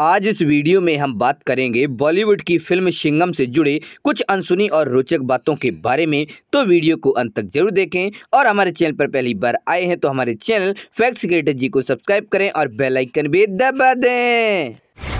आज इस वीडियो में हम बात करेंगे बॉलीवुड की फिल्म शिंगम से जुड़े कुछ अनसुनी और रोचक बातों के बारे में तो वीडियो को अंत तक जरूर देखें और हमारे चैनल पर पहली बार आए हैं तो हमारे चैनल फैक्ट्स क्रिएटर जी को सब्सक्राइब करें और बेल आइकन भी दबा दें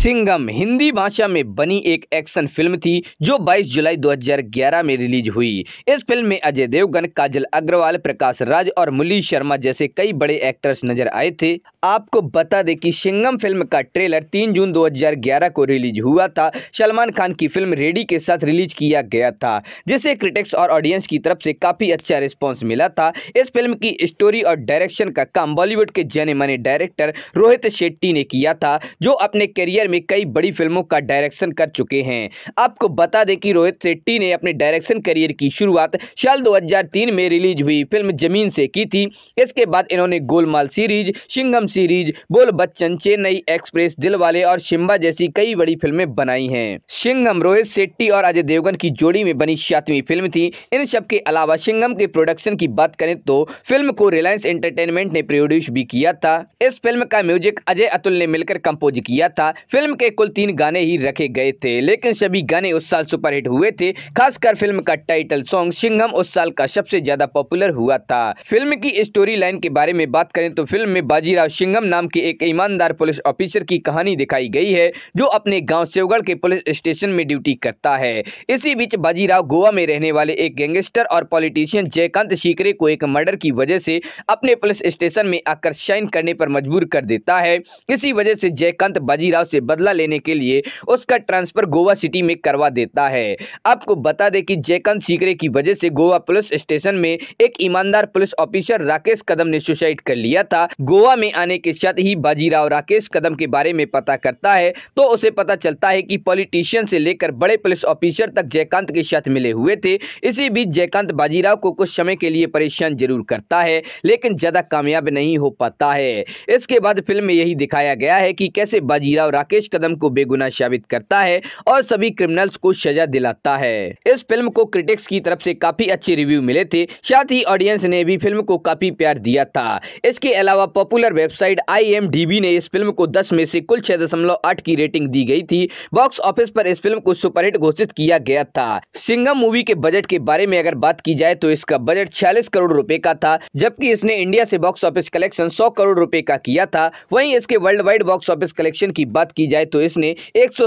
सिंगम हिंदी भाषा में बनी एक एक्शन फिल्म थी जो 22 जुलाई 2011 में रिलीज हुई इस फिल्म में अजय देवगन काजल अग्रवाल प्रकाश राज और मुली शर्मा जैसे कई बड़े एक्टर्स नजर आए थे आपको बता दें कि सिंगम फिल्म का ट्रेलर 3 जून 2011 को रिलीज हुआ था सलमान खान की फिल्म रेडी के साथ रिलीज किया गया था जिसे क्रिटिक्स और ऑडियंस की तरफ से काफी अच्छा रिस्पॉन्स मिला था इस फिल्म की स्टोरी और डायरेक्शन का काम बॉलीवुड के जाने माने डायरेक्टर रोहित शेट्टी ने किया था जो अपने करियर में कई बड़ी फिल्मों का डायरेक्शन कर चुके हैं आपको बता दें कि रोहित शेट्टी ने अपने डायरेक्शन करियर की शुरुआत साल 2003 में रिलीज हुई फिल्म जमीन से की थी इसके बाद इन्होंने गोलमाल सीरीज सिंगम सीरीज बोल बच्चन चेन्नई एक्सप्रेस दिलवाले और शिम्बा जैसी कई बड़ी फिल्में बनाई हैं सिंगम रोहित शेट्टी और अजय देवगन की जोड़ी में बनी सातवीं फिल्म थी इन सब के अलावा सिंगम के प्रोडक्शन की बात करें तो फिल्म को रिलायंस एंटरटेनमेंट ने प्रोड्यूस भी किया था इस फिल्म का म्यूजिक अजय अतुल ने मिलकर कंपोज किया था फिल्म फिल्म के कुल तीन गाने ही रखे गए थे लेकिन सभी गाने उस साल सुपरहिट हुए थे खासकर फिल्म का टाइटल सॉन्ग सिंघम उस साल का सबसे ज्यादा पॉपुलर हुआ था फिल्म की स्टोरी लाइन के बारे में बात करें तो फिल्म में बाजीराव सिंघम नाम के एक ईमानदार पुलिस ऑफिसर की कहानी दिखाई गई है जो अपने गाँव शिवगढ़ के पुलिस स्टेशन में ड्यूटी करता है इसी बीच बाजीराव गोवा में रहने वाले एक गैंगस्टर और पॉलिटिशियन जयकांत शीकरे को एक मर्डर की वजह से अपने पुलिस स्टेशन में आकर करने पर मजबूर कर देता है इसी वजह से जयकांत बाजीराव से बदला लेने के लिए उसका ट्रांसफर गोवा सिटी में करवा देता है आपको बता दें कि जयकांत सीकरे की वजह से गोवा पुलिस स्टेशन में एक ईमानदार पुलिस ऑफिसर राकेश कदम ने सुसाइड कर लिया था गोवा में आने के साथ ही बाजीराव राकेश कदम के बारे में पता करता है तो उसे पता चलता है कि पॉलिटिशियन से लेकर बड़े पुलिस ऑफिसर तक जयकांत के साथ मिले हुए थे इसी बीच जयकांत बाजीराव को कुछ समय के लिए परेशान जरूर करता है लेकिन ज़्यादा कामयाब नहीं हो पाता है इसके बाद फिल्म में यही दिखाया गया है कि कैसे बाजीराव राकेश विशेष कदम को बेगुनाह साबित करता है और सभी क्रिमिनल्स को सजा दिलाता है इस फिल्म को क्रिटिक्स की तरफ से काफी अच्छे रिव्यू मिले थे साथ ही ऑडियंस ने भी फिल्म को काफी प्यार दिया था इसके अलावा पॉपुलर वेबसाइट आई ने इस फिल्म को दस में से कुल छह की रेटिंग दी गई थी बॉक्स ऑफिस पर इस फिल्म को सुपरहिट घोषित किया गया था सिंगम मूवी के बजट के बारे में अगर बात की जाए तो इसका बजट छियालीस करोड़ रूपए का था जबकि इसने इंडिया से बॉक्स ऑफिस कलेक्शन सौ करोड़ रुपए का किया था वहीं इसके world wide box office collection की बात की जाए तो इसने एक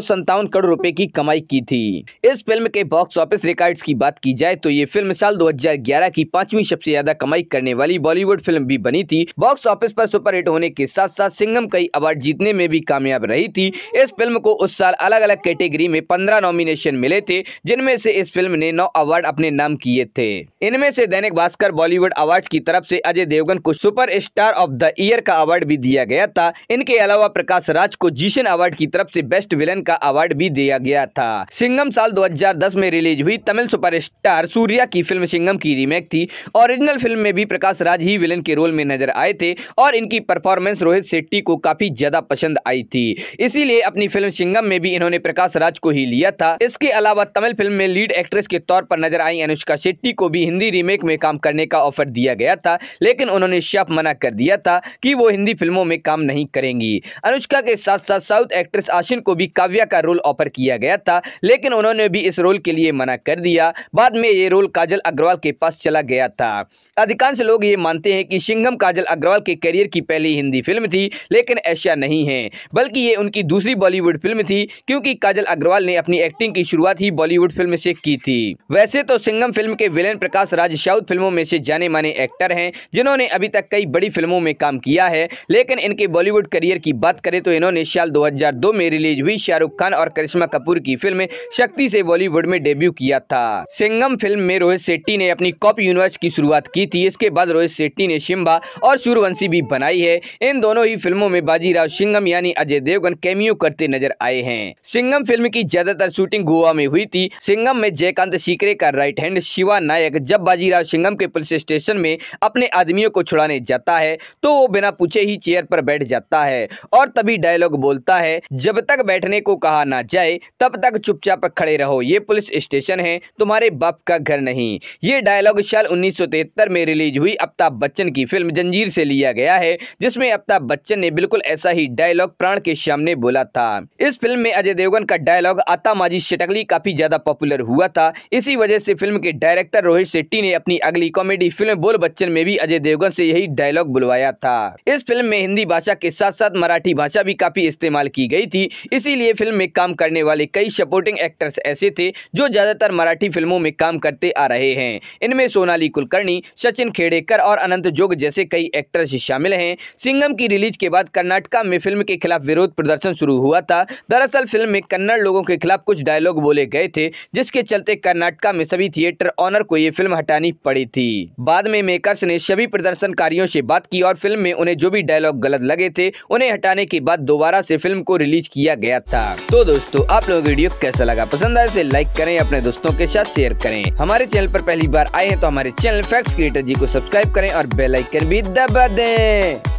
करोड़ रुपए की कमाई की थी इस फिल्म के बॉक्स ऑफिस रिकॉर्ड की बात की जाए तो ये फिल्म साल 2011 की पांचवी सबसे ज्यादा कमाई करने वाली बॉलीवुड फिल्म भी बनी थी बॉक्स ऑफिस पर सुपरहिट होने के साथ साथ सिंगम कई अवार्ड जीतने में भी कामयाब रही थी इस फिल्म को उस साल अलग अलग कैटेगरी में पंद्रह नॉमिनेशन मिले थे जिनमें से इस फिल्म ने नौ अवार्ड अपने नाम किए थे इनमें से दैनिक भास्कर बॉलीवुड अवार्ड की तरफ से अजय देवगन को super star of the year का अवार्ड भी दिया गया था इनके अलावा प्रकाश राज को जीशन अवार्ड चित्रपट की तरफ से बेस्ट विलन का अवार्ड भी दिया गया था सिंगम साल 2010 में रिलीज हुई तमिल सुपरस्टार सूर्या की फिल्म सिंगम की रीमेक थी ओरिजिनल फिल्म में भी प्रकाश राज ही विलन के रोल में नजर आए थे और इनकी परफॉर्मेंस रोहित शेट्टी को काफी ज्यादा पसंद आई थी इसीलिए अपनी फिल्म सिंगम में भी इन्होंने प्रकाश राज को ही लिया था इसके अलावा तमिल फिल्म में लीड एक्ट्रेस के तौर पर नजर आई अनुष्का शेट्टी को भी हिंदी रीमेक में काम करने का ऑफर दिया गया था लेकिन उन्होंने शफ मना कर दिया था कि वो हिंदी फिल्मों में काम नहीं करेंगी अनुष्का के साथ साथ साउथ एक्ट्रेस आशिन को भी काव्या का रोल ऑफर किया गया था लेकिन उन्होंने भी इस रोल के लिए मना कर दिया बाद में ये रोल काजल अग्रवाल के पास चला गया था अधिकांश लोग ये मानते हैं कि सिंघम काजल अग्रवाल के करियर की पहली हिंदी फिल्म थी लेकिन ऐसा नहीं है बल्कि ये उनकी दूसरी बॉलीवुड फिल्म थी क्योंकि काजल अग्रवाल ने अपनी एक्टिंग की शुरुआत ही बॉलीवुड फिल्म से की थी वैसे तो सिंगम फिल्म के विलेन प्रकाश राज साउथ फिल्मों में से जाने माने एक्टर हैं जिन्होंने अभी तक कई बड़ी फिल्मों में काम किया है लेकिन इनके बॉलीवुड करियर की बात करें तो इन्होंने साल दो 2002 में रिलीज हुई शाहरुख खान और करिश्मा कपूर की फिल्म शक्ति से बॉलीवुड में डेब्यू किया था सिंगम फिल्म में रोहित शेट्टी ने अपनी कॉप यूनिवर्स की शुरुआत की थी इसके बाद रोहित शेट्टी ने शिम्बा और सूर्यवंशी भी बनाई है इन दोनों ही फिल्मों में बाजीराव सिंगम यानी अजय देवगन कैमियो करते नजर आए हैं सिंगम फिल्म की ज्यादातर शूटिंग गोवा में हुई थी सिंगम में जयकांत सीकरे का राइट हैंड शिवा नायक जब बाजीराव सिंगम के पुलिस स्टेशन में अपने आदमियों को छुड़ाने जाता है तो वो बिना पूछे ही चेयर पर बैठ जाता है और तभी डायलॉग बोलता है है जब तक बैठने को कहा ना जाए तब तक चुपचाप खड़े रहो ये पुलिस स्टेशन है तुम्हारे बाप का घर नहीं ये डायलॉग साल उन्नीस में रिलीज हुई अमिताभ बच्चन की फिल्म जंजीर से लिया गया है जिसमें अमिताभ बच्चन ने बिल्कुल ऐसा ही डायलॉग प्राण के सामने बोला था इस फिल्म में अजय देवगन का डायलॉग आता माजी शटकली काफी ज्यादा पॉपुलर हुआ था इसी वजह से फिल्म के डायरेक्टर रोहित शेट्टी ने अपनी अगली कॉमेडी फिल्म बोल बच्चन में भी अजय देवगन से यही डायलॉग बुलवाया था इस फिल्म में हिंदी भाषा के साथ साथ मराठी भाषा भी काफी इस्तेमाल की की गई थी इसीलिए फिल्म में काम करने वाले कई सपोर्टिंग एक्टर्स ऐसे थे जो ज़्यादातर मराठी फिल्मों में काम करते आ रहे हैं इनमें सोनाली कुलकर्णी सचिन खेड़ेकर और अनंत जोग जैसे कई एक्टर्स शामिल हैं सिंगम की रिलीज के बाद कर्नाटका में फिल्म के खिलाफ विरोध प्रदर्शन शुरू हुआ था दरअसल फिल्म में कन्नड़ लोगों के खिलाफ कुछ डायलॉग बोले गए थे जिसके चलते कर्नाटका में सभी थिएटर ऑनर को ये फिल्म हटानी पड़ी थी बाद में मेकर्स ने सभी प्रदर्शनकारियों से बात की और फिल्म में उन्हें जो भी डायलॉग गलत लगे थे उन्हें हटाने के बाद दोबारा से फिल्म को को रिलीज किया गया था तो दोस्तों आप लोगों को वीडियो कैसा लगा पसंद आए उसे लाइक करें अपने दोस्तों के साथ शेयर करें हमारे चैनल पर पहली बार आए हैं तो हमारे चैनल फैक्स क्रिएटर जी को सब्सक्राइब करें और बेलाइकन भी दबा दें